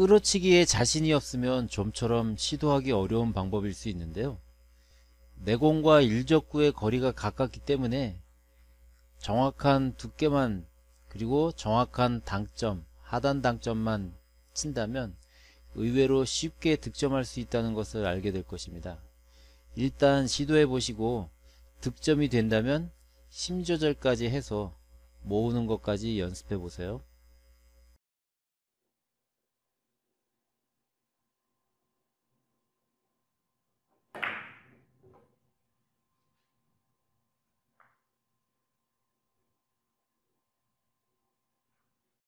끌어치기에 자신이 없으면 좀처럼 시도하기 어려운 방법일 수 있는데요. 내공과 일적구의 거리가 가깝기 때문에 정확한 두께만 그리고 정확한 당점, 하단 당점만 친다면 의외로 쉽게 득점할 수 있다는 것을 알게 될 것입니다. 일단 시도해 보시고 득점이 된다면 심조절까지 해서 모으는 것까지 연습해 보세요.